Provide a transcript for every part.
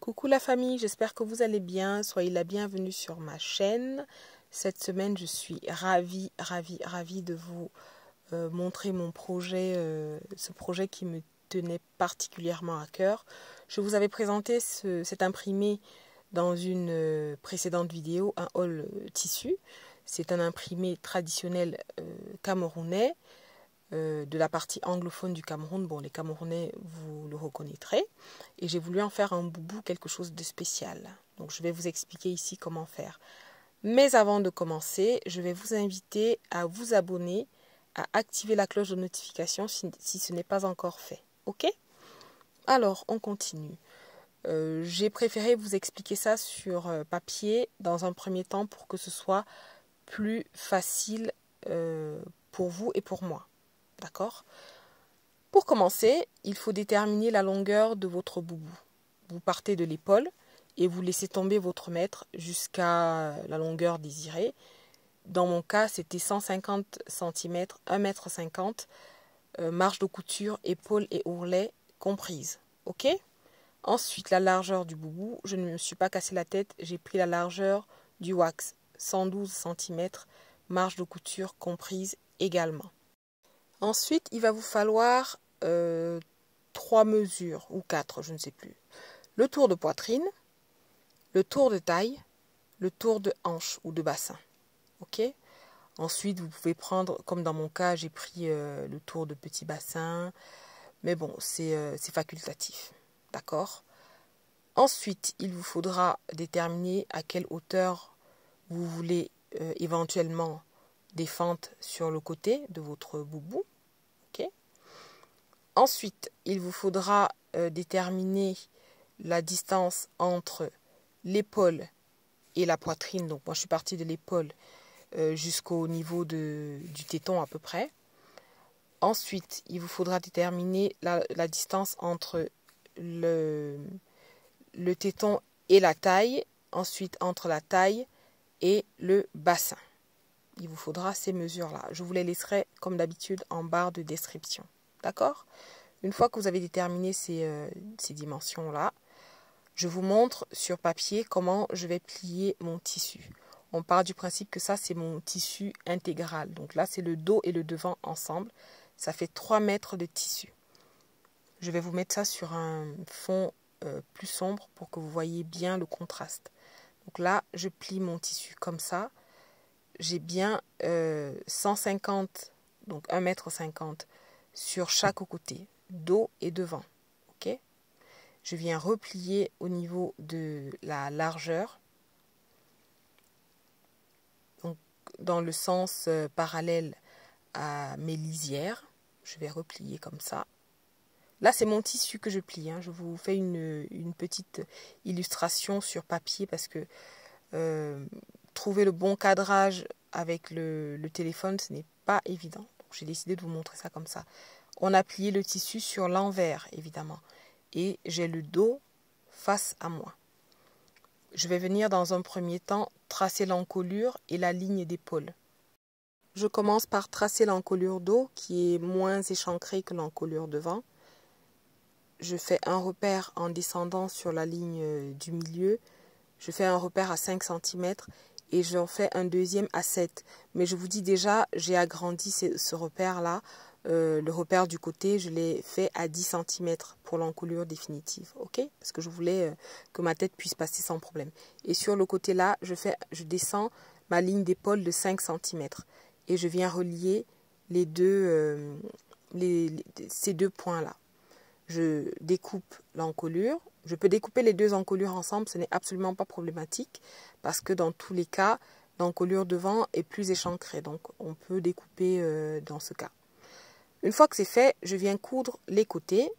Coucou la famille, j'espère que vous allez bien. Soyez la bienvenue sur ma chaîne. Cette semaine, je suis ravie, ravie, ravie de vous euh, montrer mon projet, euh, ce projet qui me tenait particulièrement à cœur. Je vous avais présenté cet imprimé dans une euh, précédente vidéo, un hall tissu. C'est un imprimé traditionnel camerounais euh, de la partie anglophone du Cameroun. Bon, les Camerounais, vous le reconnaîtrez. Et j'ai voulu en faire un boubou, quelque chose de spécial. Donc, je vais vous expliquer ici comment faire. Mais avant de commencer, je vais vous inviter à vous abonner, à activer la cloche de notification si, ce n'est pas encore fait. Ok Alors, on continue. Euh, j'ai préféré vous expliquer ça sur euh, papier dans un premier temps pour que ce soit plus facile pour vous et pour moi. D'accord Pour commencer, il faut déterminer la longueur de votre boubou. Vous partez de l'épaule et vous laissez tomber votre mètre jusqu'à la longueur désirée. Dans mon cas, c'était 150 cm, 1 m marge de couture, épaule et ourlet comprise. Ok Ensuite, la largeur du boubou. Je ne me suis pas cassé la tête, j'ai pris la largeur du wax, 112 cm, marge de couture comprise également. Ensuite, il va vous falloir euh, trois mesures ou quatre, je ne sais plus. Le tour de poitrine, le tour de taille, le tour de hanche ou de bassin. Ok Ensuite, vous pouvez prendre, comme dans mon cas, j'ai pris euh, le tour de petit bassin. Mais bon, c'est euh, facultatif. D'accord Ensuite, il vous faudra déterminer à quelle hauteur vous voulez éventuellement des fentes sur le côté de votre boubou. Ensuite, il vous faudra euh, déterminer la distance entre l'épaule et la poitrine. Donc moi je suis partie de l'épaule euh, jusqu'au niveau du téton à peu près. Ensuite, il vous faudra déterminer la, distance entre le téton et la taille. Ensuite, entre la taille et le bassin il vous faudra ces mesures-là. Je vous les laisserai, comme d'habitude, en barre de description. D'accord Une fois que vous avez déterminé euh, ces, dimensions-là, je vous montre sur papier comment je vais plier mon tissu. On part du principe que ça, c'est mon tissu intégral. Donc là, c'est le dos et le devant ensemble. Ça fait 3 mètres de tissu. Je vais vous mettre ça sur un fond euh, plus sombre pour que vous voyez bien le contraste. Donc là, je plie mon tissu comme ça j'ai bien 150, euh, donc 1,50 m sur chaque côté, dos et devant. ok je viens replier au niveau de la largeur donc dans le sens euh, parallèle à mes lisières je vais replier comme ça là c'est mon tissu que je plie hein. je vous fais une, petite illustration sur papier parce que euh, trouver le bon cadrage avec le, téléphone, ce n'est pas évident. j'ai décidé de vous montrer ça comme ça. On a plié le tissu sur l'envers, évidemment. Et j'ai le dos face à moi. Je vais venir dans un premier temps tracer l'encolure et la ligne d'épaule. Je commence par tracer l'encolure dos qui est moins échancrée que l'encolure devant. Je fais un repère en descendant sur la ligne du milieu. Je fais un repère à 5 cm et j'en fais un deuxième à 7. Mais je vous dis déjà, j'ai agrandi ce, repère-là, euh, le repère du côté, je l'ai fait à 10 cm pour l'encolure définitive, ok Parce que je voulais euh, que ma tête puisse passer sans problème. Et sur le côté là, je, fais, je descends ma ligne d'épaule de 5 cm et je viens relier les deux, euh, ces deux points là. Je découpe l'encolure je peux découper les deux encolures ensemble, ce n'est absolument pas problématique parce que dans tous les cas, l'encolure devant est plus échancrée. Donc on peut découper euh, dans ce cas. Une fois que c'est fait, je viens coudre les côtés.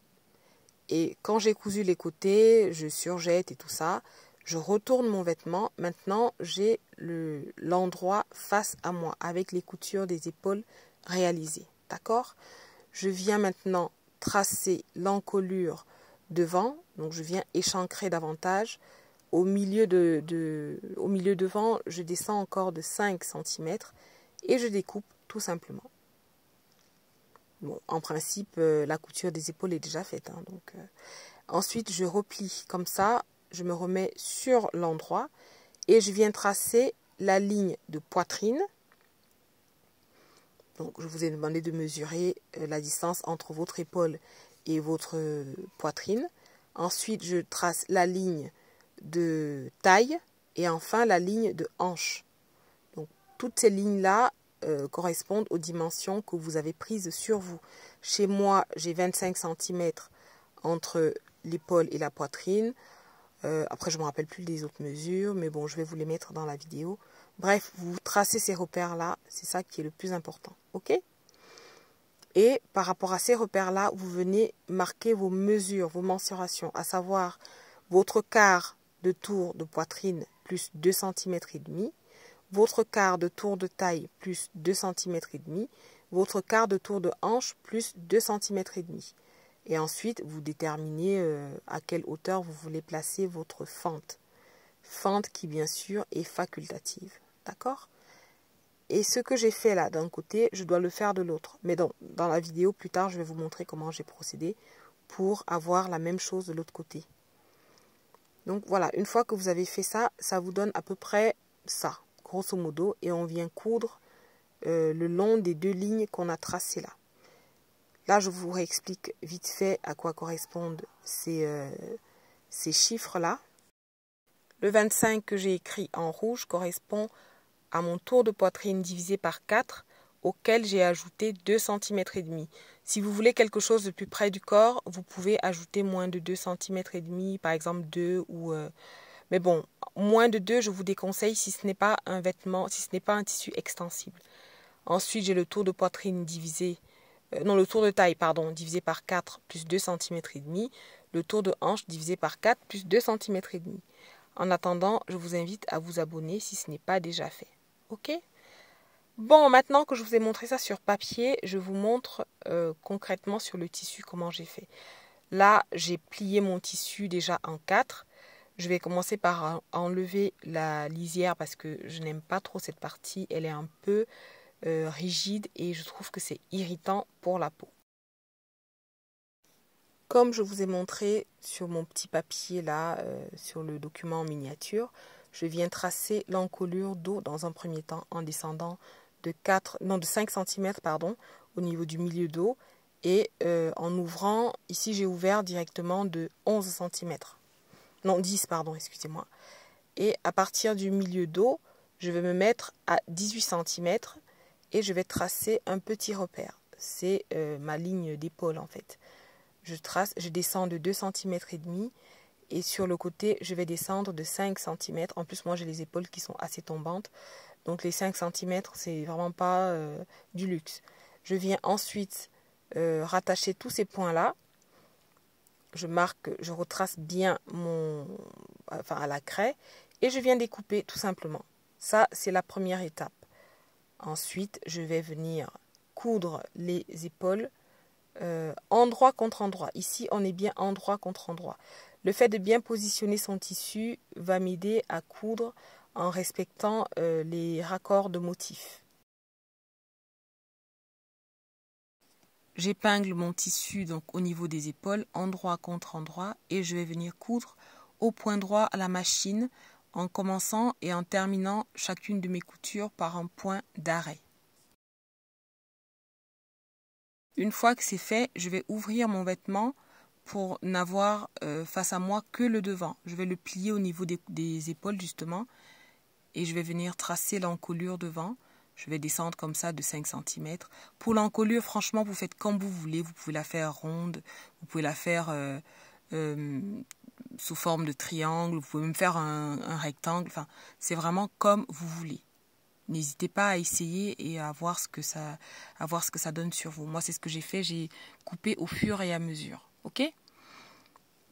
Et quand j'ai cousu les côtés, je surjette et tout ça, je retourne mon vêtement. Maintenant, j'ai l'endroit face à moi avec les coutures des épaules réalisées. D'accord Je viens maintenant tracer l'encolure devant, donc je viens échancrer davantage. Au milieu, de, au milieu devant, je descends encore de 5 cm et je découpe tout simplement. Bon, en principe, euh, la couture des épaules est déjà faite. Hein, donc, euh. ensuite, je replie comme ça, je me remets sur l'endroit et je viens tracer la ligne de poitrine. Donc, je vous ai demandé de mesurer euh, la distance entre votre épaule et votre poitrine. Ensuite, je trace la ligne de taille et enfin la ligne de hanche. Donc, toutes ces lignes-là euh, correspondent aux dimensions que vous avez prises sur vous. Chez moi, j'ai 25 cm entre l'épaule et la poitrine. Euh, après, je me rappelle plus des autres mesures, mais bon, je vais vous les mettre dans la vidéo. Bref, vous tracez ces repères-là, c'est ça qui est le plus important. OK et par rapport à ces repères-là, vous venez marquer vos mesures, vos mensurations, à savoir votre quart de tour de poitrine plus 2 cm et demi, votre quart de tour de taille plus 2 cm et demi, votre quart de tour de hanche plus 2 cm et demi. Et ensuite, vous déterminez euh, à quelle hauteur vous voulez placer votre fente. Fente qui bien sûr est facultative. D'accord et ce que j'ai fait là d'un côté, je dois le faire de l'autre. Mais dans, la vidéo plus tard, je vais vous montrer comment j'ai procédé pour avoir la même chose de l'autre côté. Donc voilà, une fois que vous avez fait ça, ça vous donne à peu près ça, grosso modo. Et on vient coudre euh, le long des deux lignes qu'on a tracées là. Là, je vous réexplique vite fait à quoi correspondent ces, euh, ces chiffres-là. Le 25 que j'ai écrit en rouge correspond à mon tour de poitrine divisé par 4 auquel j'ai ajouté 2,5 cm et demi. Si vous voulez quelque chose de plus près du corps, vous pouvez ajouter moins de 2 cm et demi, par exemple 2 ou euh, mais bon, moins de 2, je vous déconseille si ce n'est pas un vêtement, si ce n'est pas un tissu extensible. Ensuite, j'ai le tour de poitrine divisé euh, non, le tour de taille, pardon, divisé par 4 plus 2 cm et demi, le tour de hanche divisé par 4 plus 2 cm et demi. En attendant, je vous invite à vous abonner si ce n'est pas déjà fait. Ok Bon, maintenant que je vous ai montré ça sur papier, je vous montre euh, concrètement sur le tissu comment j'ai fait. Là, j'ai plié mon tissu déjà en quatre. Je vais commencer par enlever la lisière parce que je n'aime pas trop cette partie. Elle est un peu euh, rigide et je trouve que c'est irritant pour la peau. Comme je vous ai montré sur mon petit papier là, euh, sur le document en miniature, je viens tracer l'encolure d'eau dans un premier temps en descendant de, 4, non, de 5 cm pardon, au niveau du milieu d'eau et euh, en ouvrant, ici j'ai ouvert directement de 11 cm, non 10 pardon, excusez-moi. Et à partir du milieu d'eau, je vais me mettre à 18 cm et je vais tracer un petit repère. C'est euh, ma ligne d'épaule en fait. Je trace, je descends de 2 cm et demi et sur le côté je vais descendre de 5 cm en plus moi j'ai les épaules qui sont assez tombantes donc les 5 cm c'est vraiment pas euh, du luxe je viens ensuite euh, rattacher tous ces points là je marque je retrace bien mon enfin à la craie et je viens découper tout simplement ça c'est la première étape ensuite je vais venir coudre les épaules euh, endroit contre endroit ici on est bien endroit contre endroit le fait de bien positionner son tissu va m'aider à coudre en respectant euh, les raccords de motifs. J'épingle mon tissu donc au niveau des épaules, endroit contre endroit, et je vais venir coudre au point droit à la machine en commençant et en terminant chacune de mes coutures par un point d'arrêt. Une fois que c'est fait, je vais ouvrir mon vêtement pour n'avoir euh, face à moi que le devant. Je vais le plier au niveau des, épaules justement et je vais venir tracer l'encolure devant. Je vais descendre comme ça de 5 cm. Pour l'encolure, franchement, vous faites comme vous voulez. Vous pouvez la faire ronde, vous pouvez la faire euh, euh, sous forme de triangle, vous pouvez même faire un, rectangle. Enfin, c'est vraiment comme vous voulez. N'hésitez pas à essayer et à voir ce que ça donne sur vous. Moi, c'est ce que j'ai fait. J'ai coupé au fur et à mesure. Ok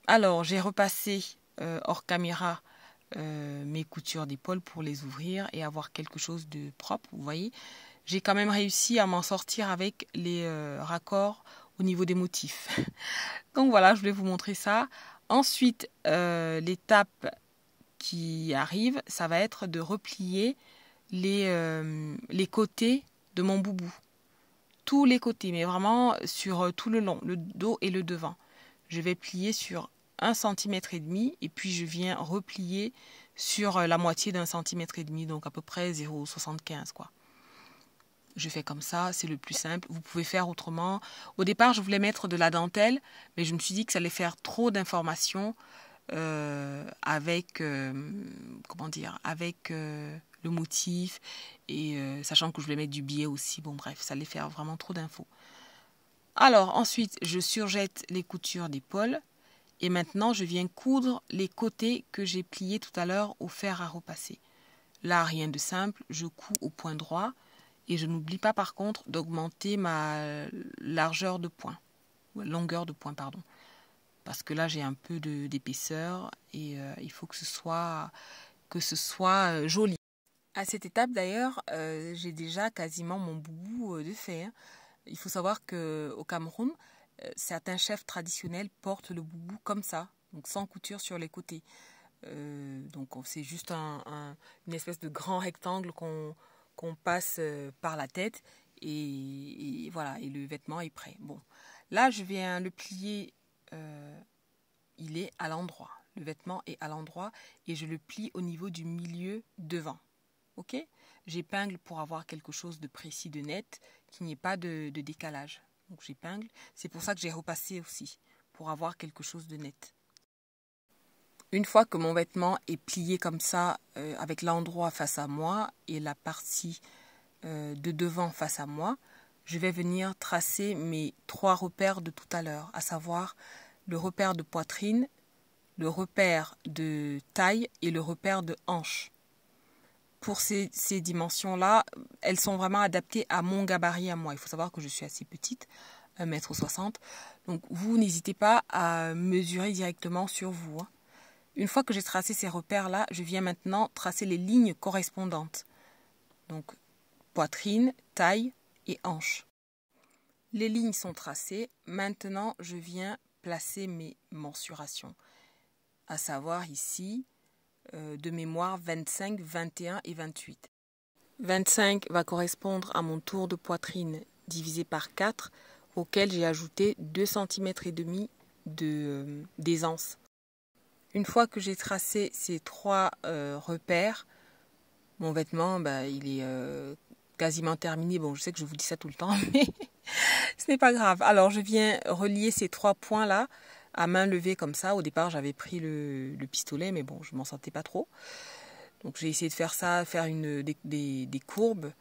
Alors, j'ai repassé euh, hors caméra euh, mes coutures d'épaule pour les ouvrir et avoir quelque chose de propre, vous voyez. J'ai quand même réussi à m'en sortir avec les euh, raccords au niveau des motifs. Donc voilà, je voulais vous montrer ça. Ensuite, l'étape qui arrive, ça va être de replier les, les côtés de mon boubou les côtés, mais vraiment sur euh, tout le long, le dos et le devant. Je vais plier sur un centimètre et demi et puis je viens replier sur euh, la moitié d'un centimètre et demi, donc à peu près 0,75 quoi. Je fais comme ça, c'est le plus simple. Vous pouvez faire autrement. Au départ, je voulais mettre de la dentelle, mais je me suis dit que ça allait faire trop d'informations euh, avec comment dire, avec le motif, et euh, sachant que je voulais mettre du biais aussi, bon bref, ça allait faire vraiment trop d'infos. Alors ensuite, je surjette les coutures d'épaule, et maintenant je viens coudre les côtés que j'ai pliés tout à l'heure au fer à repasser. Là, rien de simple, je couds au point droit, et je n'oublie pas par contre d'augmenter ma largeur de point, ou longueur de point, pardon parce que là j'ai un peu d'épaisseur et euh, il faut que ce soit que ce soit euh, joli. À cette étape d'ailleurs, euh, j'ai déjà quasiment mon boubou euh, de fait. Hein. Il faut savoir qu'au Cameroun, euh, certains chefs traditionnels portent le boubou comme ça, donc sans couture sur les côtés. donc c'est juste une espèce de grand rectangle qu'on passe par la tête et, voilà, et le vêtement est prêt. Bon, là je viens hein, le plier, il est à l'endroit. Le vêtement est à l'endroit et je le plie au niveau du milieu devant. J'épingle pour avoir quelque chose de précis, de net, qu'il n'y ait pas de, décalage. Donc j'épingle. C'est pour ça que j'ai repassé aussi, pour avoir quelque chose de net. Une fois que mon vêtement est plié comme ça, euh, avec l'endroit face à moi et la partie euh, de devant face à moi, je vais venir tracer mes trois repères de tout à l'heure, à savoir le repère de poitrine, le repère de taille et le repère de hanche pour ces, dimensions-là, elles sont vraiment adaptées à mon gabarit à moi. Il faut savoir que je suis assez petite, 1m60. Donc vous n'hésitez pas à mesurer directement sur vous. Hein. Une fois que j'ai tracé ces repères-là, je viens maintenant tracer les lignes correspondantes. Donc poitrine, taille et hanche. Les lignes sont tracées. Maintenant, je viens placer mes mensurations. À savoir ici, euh, de mémoire 25, 21 et 28. 25 va correspondre à mon tour de poitrine divisé par 4 auquel j'ai ajouté deux cm et demi de euh, d'aisance. Une fois que j'ai tracé ces trois euh, repères, mon vêtement, bah, il est quasiment terminé. Bon, je sais que je vous dis ça tout le temps, mais ce n'est pas grave. Alors, je viens relier ces trois points-là à main levée comme ça. Au départ, j'avais pris le, pistolet, mais bon, je m'en sentais pas trop. Donc j'ai essayé de faire ça, faire une, des, courbes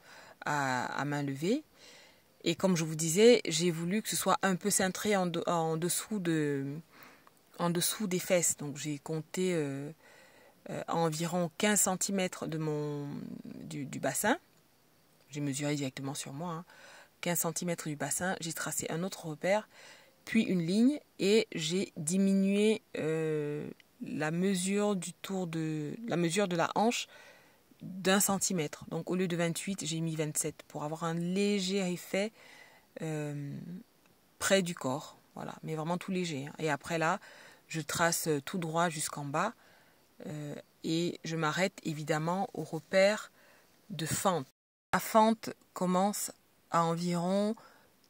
à, main levée. Et comme je vous disais, j'ai voulu que ce soit un peu cintré en, dessous, de, en dessous des fesses. Donc j'ai compté euh, euh, environ 15 cm de mon, du, bassin. J'ai mesuré directement sur moi. 15 hein. cm du bassin. J'ai tracé un autre repère puis une ligne et j'ai diminué euh, la mesure du tour de la mesure de la hanche d'un centimètre. Donc au lieu de 28, j'ai mis 27 pour avoir un léger effet euh, près du corps. Voilà, mais vraiment tout léger. Hein. Et après là, je trace euh, tout droit jusqu'en bas et je m'arrête évidemment au repère de fente. La fente commence à environ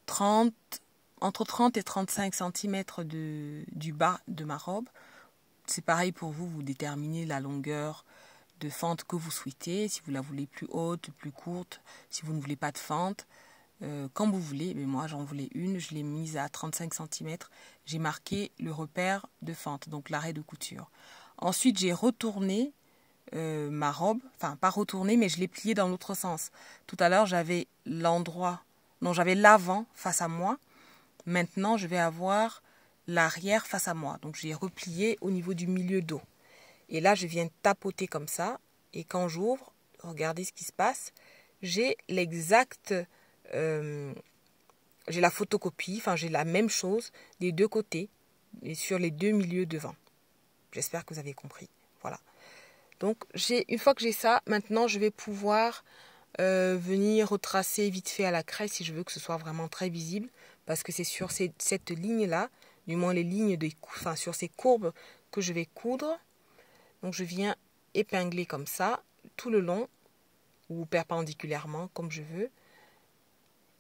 30 entre 30 et 35 cm du bas de ma robe. C'est pareil pour vous, vous déterminez la longueur de fente que vous souhaitez, si vous la voulez plus haute, plus courte, si vous ne voulez pas de fente, euh, quand vous voulez. Mais moi j'en voulais une, je l'ai mise à 35 cm, j'ai marqué le repère de fente, donc l'arrêt de couture. Ensuite j'ai retourné euh, ma robe, enfin pas retourné mais je l'ai pliée dans l'autre sens. Tout à l'heure j'avais l'endroit, non j'avais l'avant face à moi, Maintenant, je vais avoir l'arrière face à moi. Donc, j'ai replié au niveau du milieu d'eau. Et là, je viens tapoter comme ça. Et quand j'ouvre, regardez ce qui se passe. J'ai l'exacte... Euh, j'ai la photocopie, enfin j'ai la même chose des deux côtés et sur les deux milieux devant. J'espère que vous avez compris. Voilà. Donc j'ai une fois que j'ai ça, maintenant je vais pouvoir euh, venir retracer vite fait à la craie si je veux que ce soit vraiment très visible, parce que c'est sur cette ligne-là, du moins les lignes des enfin, sur ces courbes que je vais coudre. Donc je viens épingler comme ça, tout le long, ou perpendiculairement, comme je veux.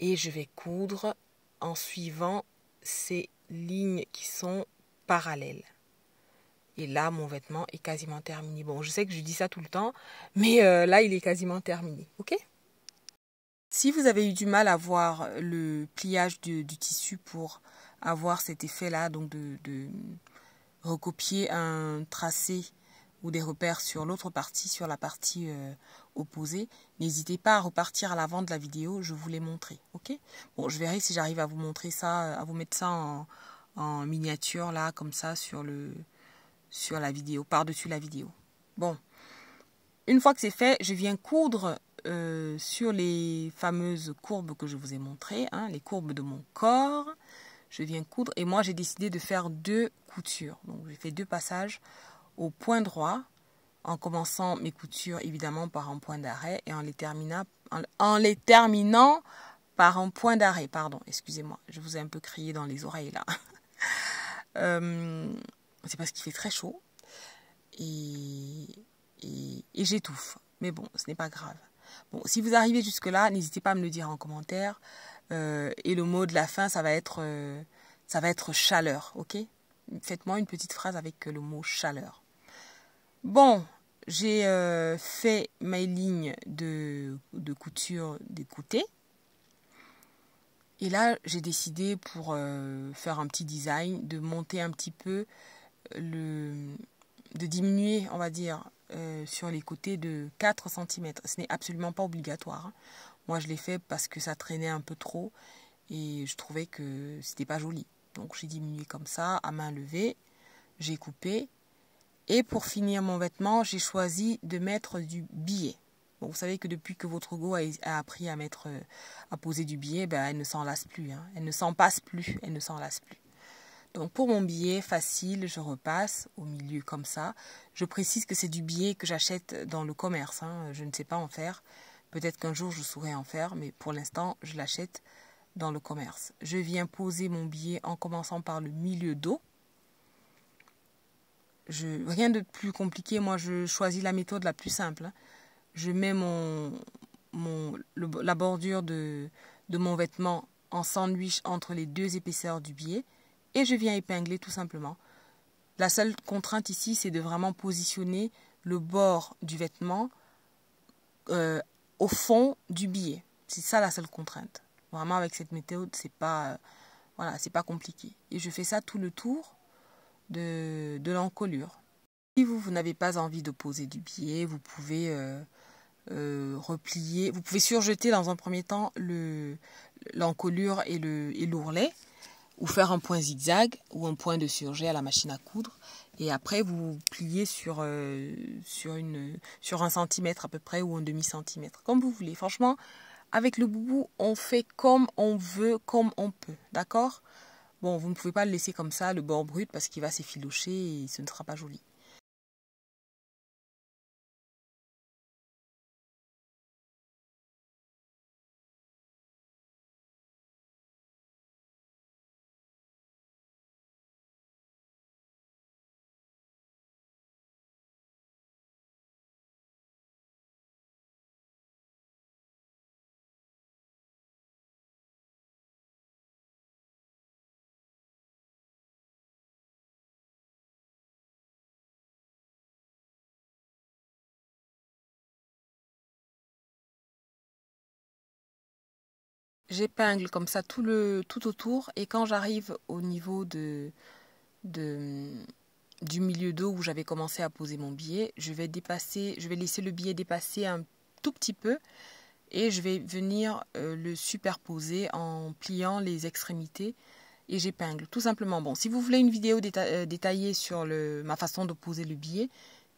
Et je vais coudre en suivant ces lignes qui sont parallèles. Et là, mon vêtement est quasiment terminé. Bon, je sais que je dis ça tout le temps, mais euh, là, il est quasiment terminé. OK Si vous avez eu du mal à voir le pliage du, tissu pour avoir cet effet-là, donc de, recopier un tracé ou des repères sur l'autre partie, sur la partie euh, opposée, n'hésitez pas à repartir à l'avant de la vidéo, je vous l'ai montré, ok Bon, je verrai si j'arrive à vous montrer ça, à vous mettre ça en miniature, là, comme ça, sur le, sur la vidéo, par-dessus la vidéo. Bon, une fois que c'est fait, je viens coudre euh, sur les fameuses courbes que je vous ai montrées, hein, les courbes de mon corps. Je viens coudre et moi j'ai décidé de faire deux coutures. Donc j'ai fait deux passages au point droit en commençant mes coutures évidemment par un point d'arrêt et en les, en, les terminant par un point d'arrêt. Pardon, excusez-moi, je vous ai un peu crié dans les oreilles là. euh, c'est parce qu'il fait très chaud et, et, j'étouffe. Mais bon, ce n'est pas grave. Bon, si vous arrivez jusque-là, n'hésitez pas à me le dire en commentaire. Euh, et le mot de la fin, ça va être, euh, ça va être chaleur, ok Faites-moi une petite phrase avec le mot chaleur. Bon, j'ai euh, fait mes lignes de, de couture d'écouter. Et là, j'ai décidé pour faire un petit design de monter un petit peu de diminuer, on va dire, euh, sur les côtés de 4 cm. Ce n'est absolument pas obligatoire. Moi, je l'ai fait parce que ça traînait un peu trop et je trouvais que c'était pas joli. Donc, j'ai diminué comme ça, à main levée, j'ai coupé. Et pour finir mon vêtement, j'ai choisi de mettre du billet. vous savez que depuis que votre go a, appris à mettre, euh, à poser du billet, ben, elle ne s'en lasse plus. Hein. Elle ne s'en passe plus, elle ne s'en lasse plus. Donc pour mon billet facile, je repasse au milieu comme ça. Je précise que c'est du billet que j'achète dans le commerce. Hein. Je ne sais pas en faire. Peut-être qu'un jour je saurai en faire, mais pour l'instant je l'achète dans le commerce. Je viens poser mon billet en commençant par le milieu d'eau. rien de plus compliqué, moi je choisis la méthode la plus simple. Hein. Je mets la bordure de, de mon vêtement en sandwich entre les deux épaisseurs du billet et je viens épingler tout simplement. La seule contrainte ici, c'est de vraiment positionner le bord du vêtement euh, au fond du billet. C'est ça la seule contrainte. Vraiment, avec cette méthode, c'est pas, euh, voilà, c'est pas compliqué. Et je fais ça tout le tour de, l'encolure. Si vous, n'avez pas envie de poser du billet, vous pouvez euh, replier. Vous pouvez surjeter dans un premier temps l'encolure le, et l'ourlet ou faire un point zigzag ou un point de surjet à la machine à coudre. Et après, vous pliez sur, euh, sur, une, sur un centimètre à peu près ou un demi-centimètre, comme vous voulez. Franchement, avec le boubou, on fait comme on veut, comme on peut. D'accord Bon, vous ne pouvez pas le laisser comme ça, le bord brut, parce qu'il va s'effilocher et ce ne sera pas joli. j'épingle comme ça tout, le, tout autour et quand j'arrive au niveau de, de, du milieu d'eau où j'avais commencé à poser mon billet, je vais dépasser, je vais laisser le billet dépasser un tout petit peu et je vais venir euh, le superposer en pliant les extrémités et j'épingle tout simplement. Bon, si vous voulez une vidéo euh, détaillée sur ma façon de poser le billet,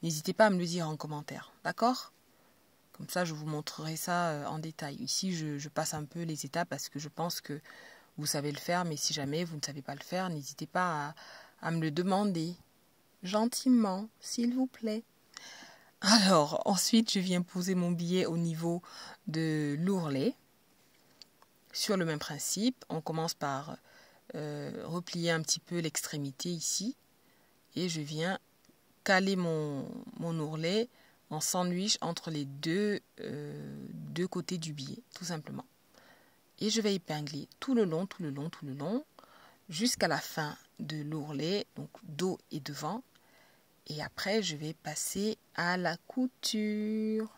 n'hésitez pas à me le dire en commentaire, d'accord comme ça, je vous montrerai ça euh, en détail. Ici, je, passe un peu les étapes parce que je pense que vous savez le faire, mais si jamais vous ne savez pas le faire, n'hésitez pas à, me le demander. Gentiment, s'il vous plaît. Alors, ensuite, je viens poser mon billet au niveau de l'ourlet. Sur le même principe, on commence par euh, replier un petit peu l'extrémité ici. Et je viens caler mon, mon ourlet on entre les deux, euh, deux côtés du billet, tout simplement. Et je vais épingler tout le long, tout le long, tout le long, jusqu'à la fin de l'ourlet, donc dos et devant. Et après, je vais passer à la couture.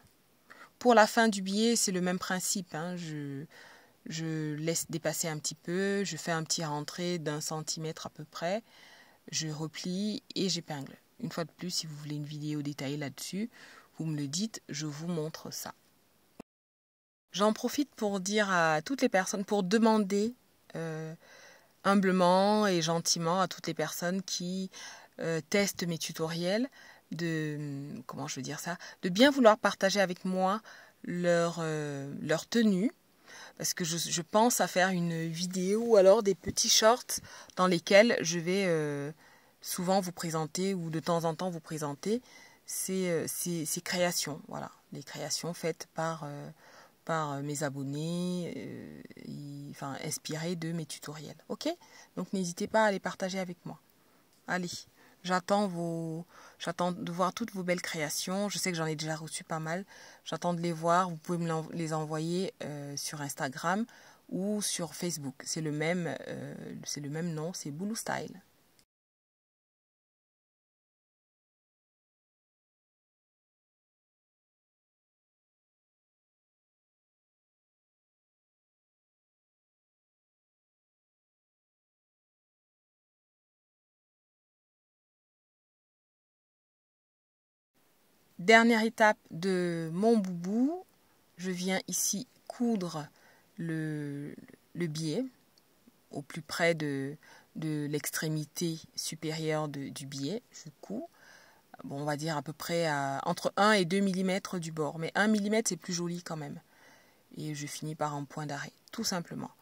Pour la fin du billet, c'est le même principe. Hein. Je, je laisse dépasser un petit peu, je fais un petit rentré d'un centimètre à peu près, je replie et j'épingle. Une fois de plus, si vous voulez une vidéo détaillée là-dessus, vous me le dites, je vous montre ça. J'en profite pour dire à toutes les personnes, pour demander euh, humblement et gentiment à toutes les personnes qui euh, testent mes tutoriels de hum, comment je veux dire ça, de bien vouloir partager avec moi leur, euh, leur tenue parce que je, pense à faire une vidéo ou alors des petits shorts dans lesquels je vais souvent vous présenter ou de temps en temps vous présenter euh, ces, ces, créations, voilà, les créations faites par, euh, par euh, mes abonnés, enfin inspirées de mes tutoriels. Ok Donc n'hésitez pas à les partager avec moi. Allez, j'attends vos, j'attends de voir toutes vos belles créations. Je sais que j'en ai déjà reçu pas mal. J'attends de les voir. Vous pouvez me les envoyer sur Instagram ou sur Facebook. C'est le même, c'est le même nom, c'est Boulou Style. Dernière étape de mon boubou, je viens ici coudre le, biais au plus près de, l'extrémité supérieure du biais. Je couds, bon, on va dire à peu près entre 1 et 2 mm du bord. Mais 1 mm, c'est plus joli quand même. Et je finis par un point d'arrêt, tout simplement.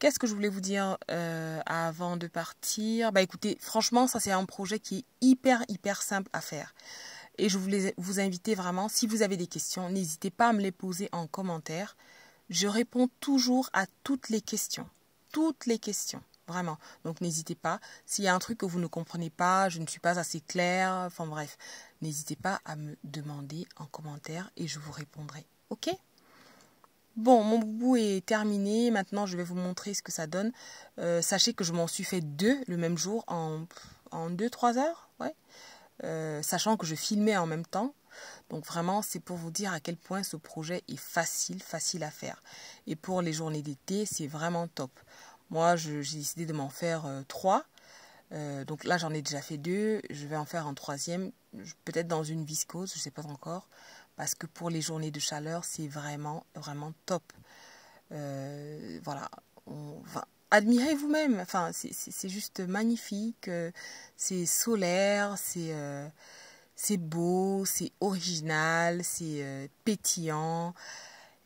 Qu'est-ce que je voulais vous dire euh, avant de partir Bah écoutez, franchement, ça c'est un projet qui est hyper, hyper simple à faire. Et je voulais vous inviter vraiment, si vous avez des questions, n'hésitez pas à me les poser en commentaire. Je réponds toujours à toutes les questions. Toutes les questions vraiment. Donc n'hésitez pas. S'il y a un truc que vous ne comprenez pas, je ne suis pas assez claire, enfin bref, n'hésitez pas à me demander en commentaire et je vous répondrai. Ok Bon, mon boubou est terminé. Maintenant, je vais vous montrer ce que ça donne. Euh, sachez que je m'en suis fait deux le même jour en, en deux, trois heures. Ouais. Euh, sachant que je filmais en même temps. Donc vraiment, c'est pour vous dire à quel point ce projet est facile, facile à faire. Et pour les journées d'été, c'est vraiment top. Moi, j'ai décidé de m'en faire euh, trois. Euh, donc là, j'en ai déjà fait deux. Je vais en faire un troisième, peut-être dans une viscose, je ne sais pas encore. Parce que pour les journées de chaleur, c'est vraiment, vraiment top. voilà, on va admirez vous-même. Enfin, c'est juste magnifique, euh, c'est solaire, euh, c'est beau, c'est original, c'est euh, pétillant.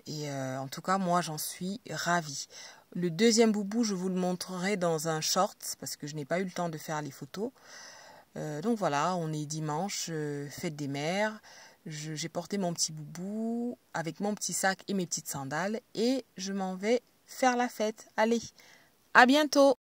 Et en tout cas, moi, j'en suis ravie. Le deuxième boubou, je vous le montrerai dans un short parce que je n'ai pas eu le temps de faire les photos. donc voilà, on est dimanche, fête des mères j'ai porté mon petit boubou avec mon petit sac et mes petites sandales et je m'en vais faire la fête. Allez, a bientôt